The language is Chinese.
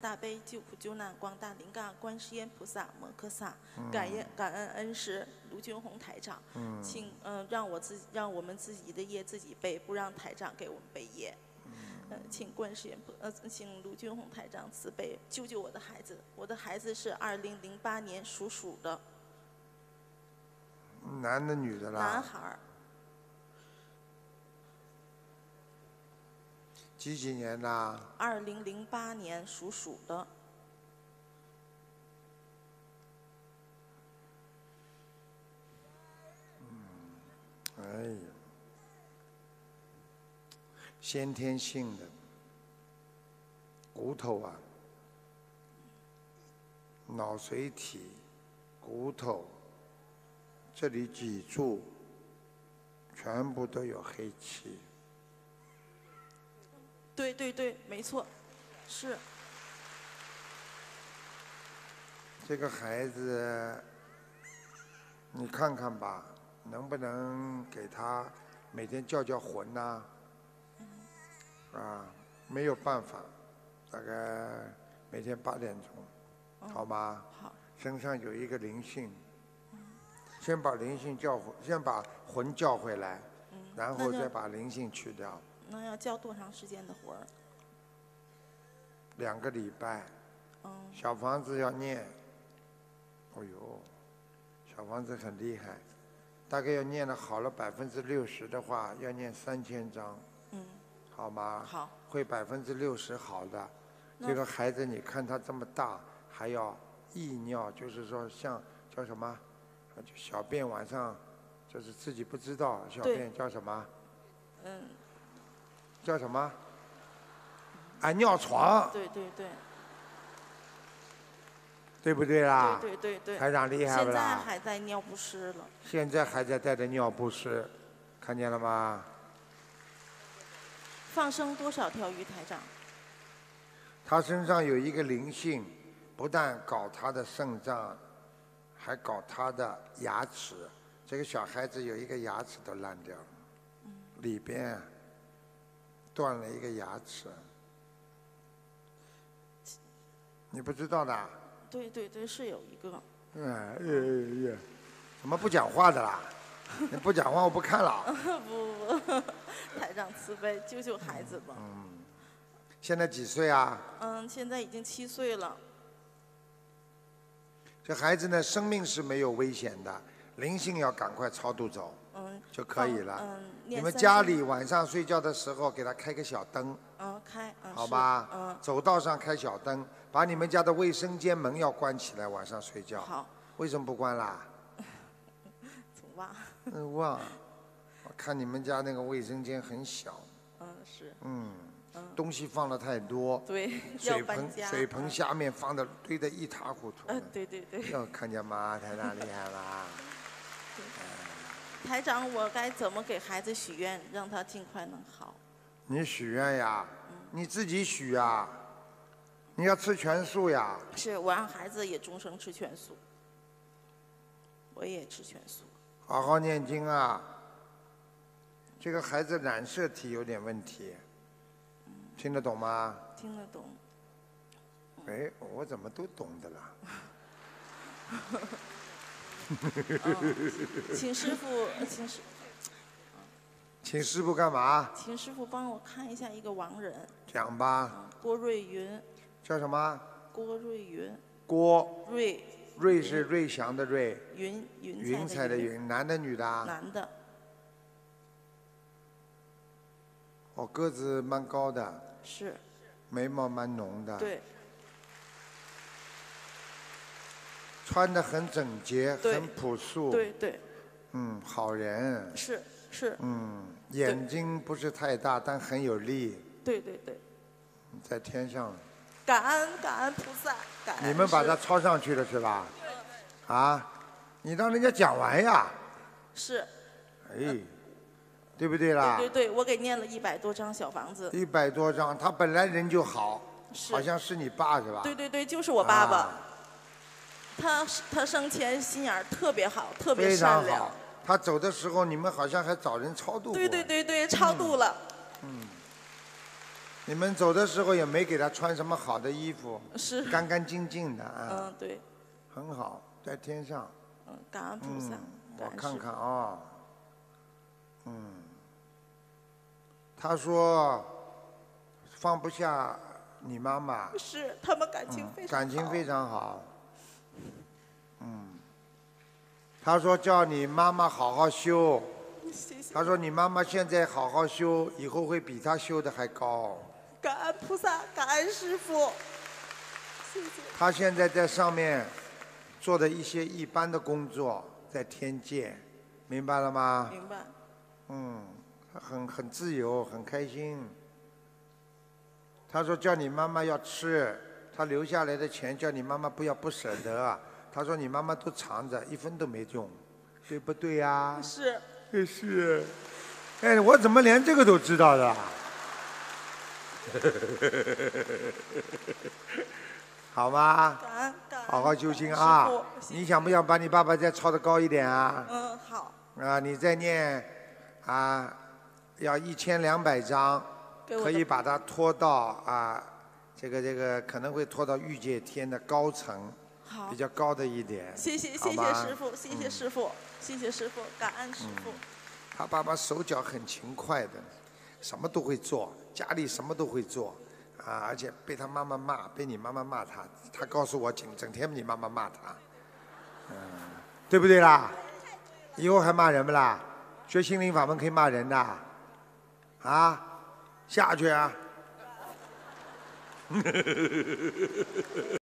大悲救苦救难广大灵感观世音菩萨摩诃萨，感恩感恩恩师卢俊宏台长，请嗯让我自让我们自己的业自己背，不让台长给我们背业。嗯，请观世音菩呃请卢俊宏台长慈悲，救救我的孩子，我的孩子是二零零八年属鼠的，男的女的啦？男孩。几几年的？二零零八年属鼠的。哎呀，先天性的骨头啊，脑髓体、骨头，这里脊柱全部都有黑气。对对对，没错，是。这个孩子，你看看吧，能不能给他每天叫叫魂呐？啊，没有办法，大概每天八点钟，好吗？好。身上有一个灵性，先把灵性叫回，先把魂叫回来，然后再把灵性去掉。那要教多长时间的活儿？两个礼拜。嗯。小房子要念。哦呦，小房子很厉害，大概要念了好了百分之六十的话，要念三千章。嗯。好吗？好。会百分之六十好的，这个孩子你看他这么大，还要意尿，就是说像叫什么，小便晚上，就是自己不知道小便叫什么。嗯。叫什么？哎，尿床。对对对。对不对啦？对对对对。台长厉害了。现在还在尿不湿了。现在还在带着尿不湿，看见了吗？放生多少条鱼，台长？他身上有一个灵性，不但搞他的肾脏，还搞他的牙齿。这个小孩子有一个牙齿都烂掉了，里边。断了一个牙齿，你不知道的？对对对，是有一个。哎，哎哎哎怎么不讲话的啦？你不讲话，我不看了。不不不，台长 慈悲，救救孩子吧。嗯，现在几岁啊？嗯，现在已经七岁了。这孩子呢，生命是没有危险的，灵性要赶快超度走。就可以了。你们家里晚上睡觉的时候，给他开个小灯。开，好吧。嗯，走道上开小灯，把你们家的卫生间门要关起来，晚上睡觉。好。为什么不关啦？怎 么忘？嗯，忘。我看你们家那个卫生间很小。嗯，是。嗯。东西放了太多。对。水 盆水盆下面放的堆得一塌糊涂。嗯，对对对。要看见吗？太厉害了。台长，我该怎么给孩子许愿，让他尽快能好？你许愿呀，你自己许呀，你要吃全素呀？是我让孩子也终生吃全素，我也吃全素。好好念经啊，这个孩子染色体有点问题，听得懂吗？听得懂。哎，我怎么都懂的了。请师傅，请师，请师傅干嘛？请师傅帮我看一下一个亡人。讲吧。郭瑞云。叫什么？郭瑞云。郭。瑞。瑞是瑞祥的瑞。云云。云彩的云。男的女的？男的。哦，个子蛮高的。是。眉毛蛮浓的。对。穿的很整洁，很朴素。对对，嗯，好人是是，嗯，眼睛不是太大，但很有力。对对对，在天上，感恩感恩菩萨，感恩。你们把他抄上去了是吧？啊，你让人家讲完呀。是。哎，对不对啦？对对对，我给念了一百多张小房子。一百多张，他本来人就好，好像是你爸是吧？对对对，就是我爸爸。他他生前心眼儿特别好，特别善良。他走的时候，你们好像还找人超度。对对对对，超度了。嗯。你们走的时候也没给他穿什么好的衣服，是干干净净的啊。嗯，对。很好，在天上。嗯，感恩菩萨。我看看啊，嗯。他说放不下你妈妈。是，他们感情非常。感情非常好。嗯，他说叫你妈妈好好修，他说你妈妈现在好好修，以后会比他修的还高。感恩菩萨，感恩师傅。他现在在上面做的一些一般的工作，在天界，明白了吗？明白。嗯，很很自由，很开心。他说叫你妈妈要吃，他留下来的钱叫你妈妈不要不舍得。他说：“你妈妈都藏着，一分都没中，对不对呀？”是，是。哎，我怎么连这个都知道的？好吗？好好修心啊！你想不想把你爸爸再抄得高一点啊？嗯，好。啊，你再念啊，要一千两百张，可以把它拖到啊，这个这个可能会拖到御界天的高层。比较高的一点。谢谢谢谢师傅，谢谢师傅，谢谢师傅，感恩师傅。他爸爸手脚很勤快的，什么都会做，家里什么都会做，啊，而且被他妈妈骂，被你妈妈骂他，他告诉我整整天你妈妈骂他，对不对啦？以后还骂人不啦？学心灵法门可以骂人的啊，下去。啊！